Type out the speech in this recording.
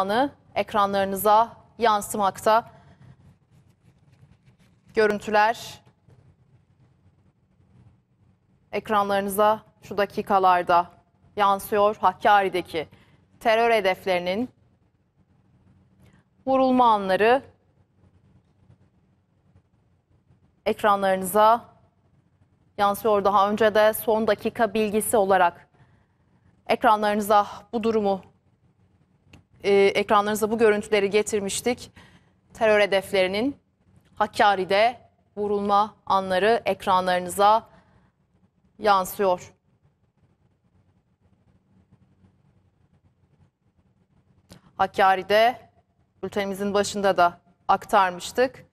anı ekranlarınıza yansımakta. Görüntüler ekranlarınıza şu dakikalarda yansıyor. Hakkari'deki terör hedeflerinin vurulma anları ekranlarınıza yansıyor. Daha önce de son dakika bilgisi olarak ekranlarınıza bu durumu e, ekranlarınıza bu görüntüleri getirmiştik. Terör hedeflerinin Hakkari'de vurulma anları ekranlarınıza yansıyor. Hakkari'de bültenimizin başında da aktarmıştık.